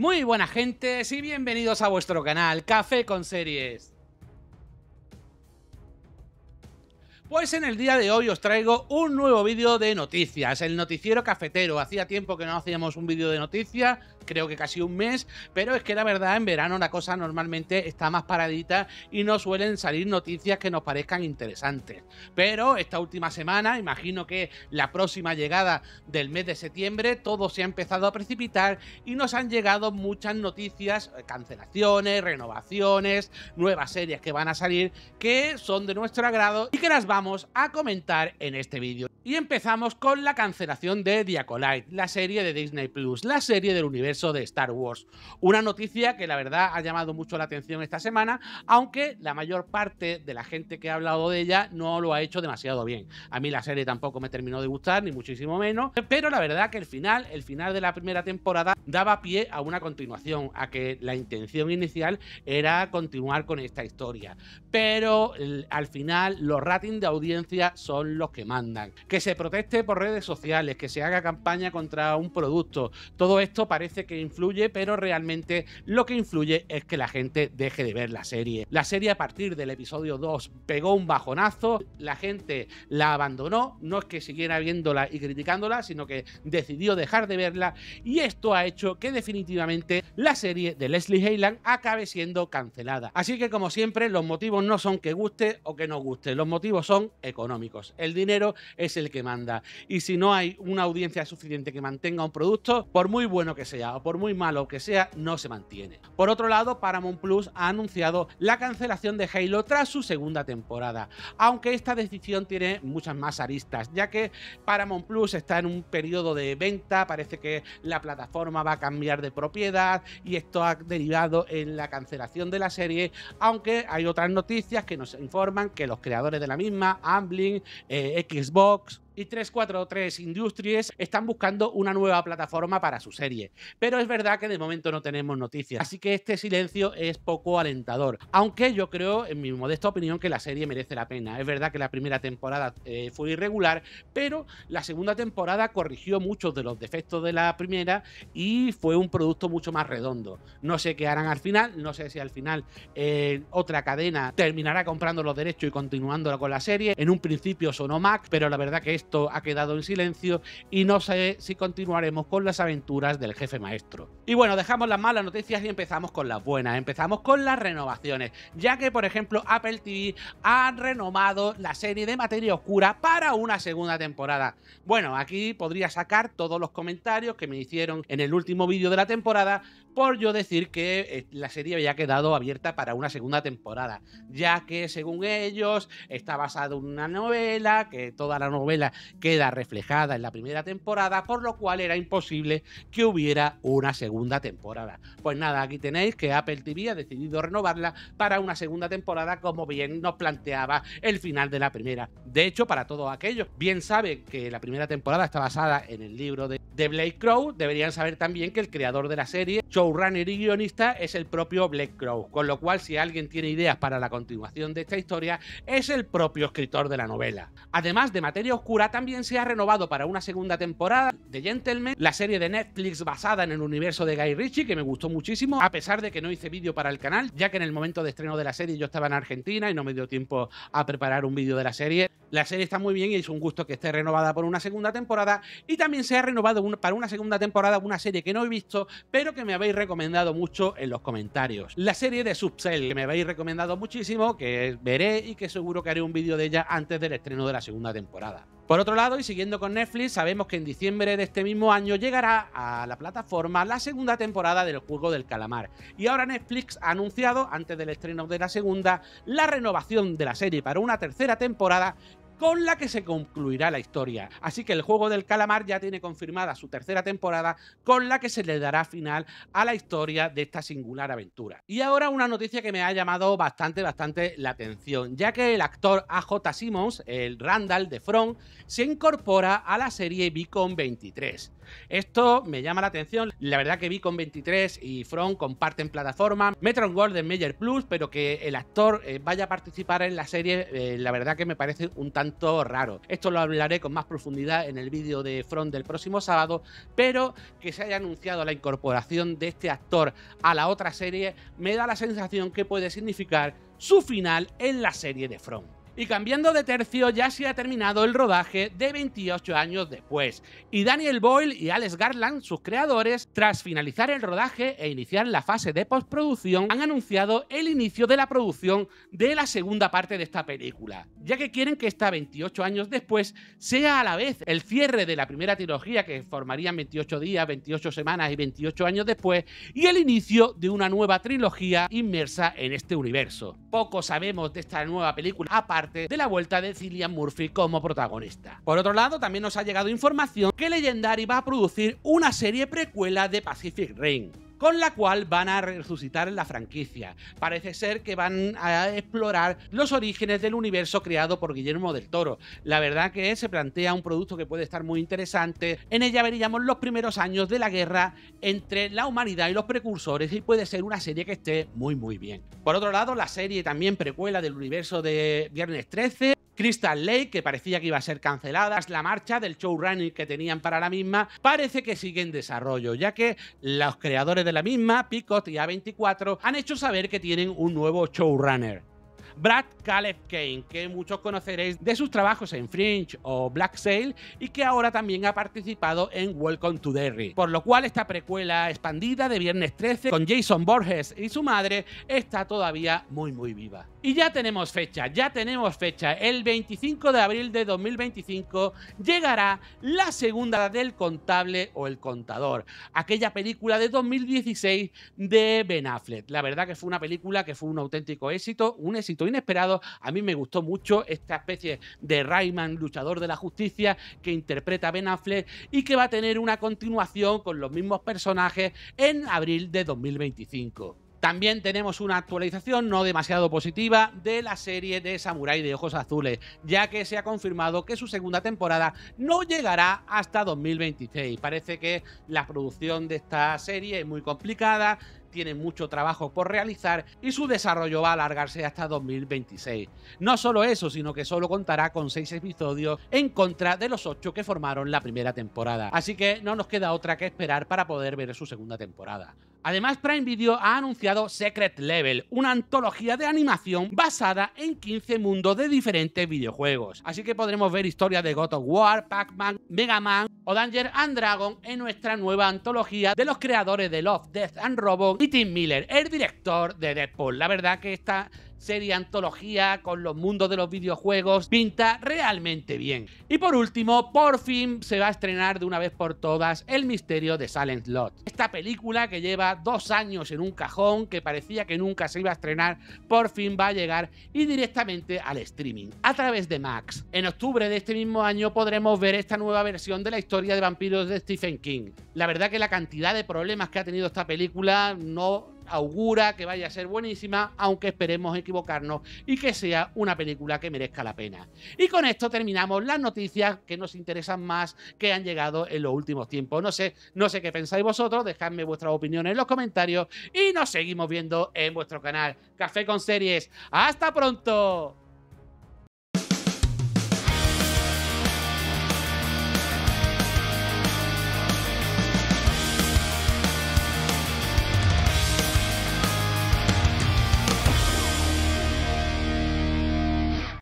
Muy buena gente y bienvenidos a vuestro canal Café con Series. Pues en el día de hoy os traigo un nuevo vídeo de noticias, el noticiero cafetero. Hacía tiempo que no hacíamos un vídeo de noticias, creo que casi un mes, pero es que la verdad en verano la cosa normalmente está más paradita y no suelen salir noticias que nos parezcan interesantes. Pero esta última semana, imagino que la próxima llegada del mes de septiembre, todo se ha empezado a precipitar y nos han llegado muchas noticias, eh, cancelaciones, renovaciones, nuevas series que van a salir que son de nuestro agrado y que las vamos a comentar en este vídeo. Y empezamos con la cancelación de Diacolite, la serie de Disney Plus, la serie del universo de Star Wars. Una noticia que la verdad ha llamado mucho la atención esta semana, aunque la mayor parte de la gente que ha hablado de ella no lo ha hecho demasiado bien. A mí la serie tampoco me terminó de gustar, ni muchísimo menos, pero la verdad que el final, el final de la primera temporada daba pie a una continuación, a que la intención inicial era continuar con esta historia. Pero al final los ratings de audiencia son los que mandan. Que se proteste por redes sociales, que se haga campaña contra un producto, todo esto parece que influye, pero realmente lo que influye es que la gente deje de ver la serie. La serie a partir del episodio 2 pegó un bajonazo, la gente la abandonó, no es que siguiera viéndola y criticándola, sino que decidió dejar de verla y esto ha hecho que definitivamente la serie de Leslie Hayland acabe siendo cancelada. Así que como siempre, los motivos no son que guste o que no guste, los motivos son económicos. El dinero es el que manda y si no hay una audiencia suficiente que mantenga un producto, por muy bueno que sea, o por muy malo que sea, no se mantiene. Por otro lado, Paramount Plus ha anunciado la cancelación de Halo tras su segunda temporada, aunque esta decisión tiene muchas más aristas, ya que Paramount Plus está en un periodo de venta, parece que la plataforma va a cambiar de propiedad y esto ha derivado en la cancelación de la serie, aunque hay otras noticias que nos informan que los creadores de la misma, Amblin, eh, Xbox, y 343 Industries están buscando una nueva plataforma para su serie. Pero es verdad que de momento no tenemos noticias, así que este silencio es poco alentador. Aunque yo creo, en mi modesta opinión, que la serie merece la pena. Es verdad que la primera temporada eh, fue irregular, pero la segunda temporada corrigió muchos de los defectos de la primera y fue un producto mucho más redondo. No sé qué harán al final, no sé si al final eh, otra cadena terminará comprando los derechos y continuando con la serie. En un principio sonó Mac, pero la verdad que es ha quedado en silencio y no sé si continuaremos con las aventuras del jefe maestro. Y bueno, dejamos las malas noticias y empezamos con las buenas. Empezamos con las renovaciones, ya que por ejemplo Apple TV ha renovado la serie de Materia Oscura para una segunda temporada. Bueno, aquí podría sacar todos los comentarios que me hicieron en el último vídeo de la temporada, por yo decir que eh, la serie había quedado abierta para una segunda temporada, ya que según ellos está basada en una novela, que toda la novela queda reflejada en la primera temporada, por lo cual era imposible que hubiera una segunda temporada. Pues nada, aquí tenéis que Apple TV ha decidido renovarla para una segunda temporada como bien nos planteaba el final de la primera. De hecho, para todos aquellos, bien sabe que la primera temporada está basada en el libro de de Blake Crow, deberían saber también que el creador de la serie, showrunner y guionista es el propio Blake Crow, con lo cual si alguien tiene ideas para la continuación de esta historia, es el propio escritor de la novela. Además de Materia Oscura, también se ha renovado para una segunda temporada de Gentleman, la serie de Netflix basada en el universo de Guy Ritchie, que me gustó muchísimo, a pesar de que no hice vídeo para el canal, ya que en el momento de estreno de la serie yo estaba en Argentina y no me dio tiempo a preparar un vídeo de la serie. La serie está muy bien y es un gusto que esté renovada por una segunda temporada y también se ha renovado para una segunda temporada una serie que no he visto, pero que me habéis recomendado mucho en los comentarios. La serie de Subcell, que me habéis recomendado muchísimo, que veré y que seguro que haré un vídeo de ella antes del estreno de la segunda temporada. Por otro lado, y siguiendo con Netflix, sabemos que en diciembre de este mismo año llegará a la plataforma la segunda temporada del juego del calamar. Y ahora Netflix ha anunciado, antes del estreno de la segunda, la renovación de la serie para una tercera temporada con la que se concluirá la historia. Así que el juego del calamar ya tiene confirmada su tercera temporada, con la que se le dará final a la historia de esta singular aventura. Y ahora una noticia que me ha llamado bastante, bastante la atención, ya que el actor AJ Simmons, el Randall de Front, se incorpora a la serie Beacon 23. Esto me llama la atención. La verdad que Beacon 23 y Front comparten plataforma. World de Major Plus, pero que el actor eh, vaya a participar en la serie, eh, la verdad que me parece un tanto raro. Esto lo hablaré con más profundidad en el vídeo de Front del próximo sábado, pero que se haya anunciado la incorporación de este actor a la otra serie me da la sensación que puede significar su final en la serie de Front. Y cambiando de tercio, ya se ha terminado el rodaje de 28 años después. Y Daniel Boyle y Alex Garland, sus creadores, tras finalizar el rodaje e iniciar la fase de postproducción, han anunciado el inicio de la producción de la segunda parte de esta película, ya que quieren que esta 28 años después sea a la vez el cierre de la primera trilogía que formarían 28 días, 28 semanas y 28 años después, y el inicio de una nueva trilogía inmersa en este universo. Poco sabemos de esta nueva película, aparte de la vuelta de Cillian Murphy como protagonista. Por otro lado, también nos ha llegado información que Legendary va a producir una serie precuela de Pacific Rim con la cual van a resucitar la franquicia. Parece ser que van a explorar los orígenes del universo creado por Guillermo del Toro. La verdad que se plantea un producto que puede estar muy interesante. En ella veríamos los primeros años de la guerra entre la humanidad y los precursores y puede ser una serie que esté muy muy bien. Por otro lado, la serie también precuela del universo de Viernes 13 Crystal Lake, que parecía que iba a ser cancelada, la marcha del showrunner que tenían para la misma, parece que sigue en desarrollo, ya que los creadores de la misma, Picot y A24, han hecho saber que tienen un nuevo showrunner. Brad Caleb Kane, que muchos conoceréis de sus trabajos en Fringe o Black Sail y que ahora también ha participado en Welcome to Derry. Por lo cual esta precuela expandida de Viernes 13 con Jason Borges y su madre está todavía muy muy viva. Y ya tenemos fecha, ya tenemos fecha. El 25 de abril de 2025 llegará la segunda del contable o el contador, aquella película de 2016 de Ben Affleck. La verdad que fue una película que fue un auténtico éxito, un éxito inesperado. A mí me gustó mucho esta especie de Rayman luchador de la justicia que interpreta Ben Affleck y que va a tener una continuación con los mismos personajes en abril de 2025. También tenemos una actualización no demasiado positiva de la serie de Samurai de Ojos Azules, ya que se ha confirmado que su segunda temporada no llegará hasta 2026. Parece que la producción de esta serie es muy complicada, tiene mucho trabajo por realizar y su desarrollo va a alargarse hasta 2026. No solo eso, sino que solo contará con 6 episodios en contra de los 8 que formaron la primera temporada. Así que no nos queda otra que esperar para poder ver su segunda temporada. Además, Prime Video ha anunciado Secret Level, una antología de animación basada en 15 mundos de diferentes videojuegos. Así que podremos ver historias de God of War, Pac-Man, Mega Man o Danger and Dragon en nuestra nueva antología de los creadores de Love, Death and Robot y Tim Miller, el director de Deadpool. La verdad que está serie antología con los mundos de los videojuegos, pinta realmente bien. Y por último, por fin se va a estrenar de una vez por todas El misterio de Silent Lot. Esta película que lleva dos años en un cajón, que parecía que nunca se iba a estrenar, por fin va a llegar y directamente al streaming, a través de Max. En octubre de este mismo año podremos ver esta nueva versión de la historia de vampiros de Stephen King. La verdad que la cantidad de problemas que ha tenido esta película no augura que vaya a ser buenísima, aunque esperemos equivocarnos y que sea una película que merezca la pena. Y con esto terminamos las noticias que nos interesan más que han llegado en los últimos tiempos. No sé, no sé qué pensáis vosotros, dejadme vuestra opinión en los comentarios y nos seguimos viendo en vuestro canal Café con Series. ¡Hasta pronto!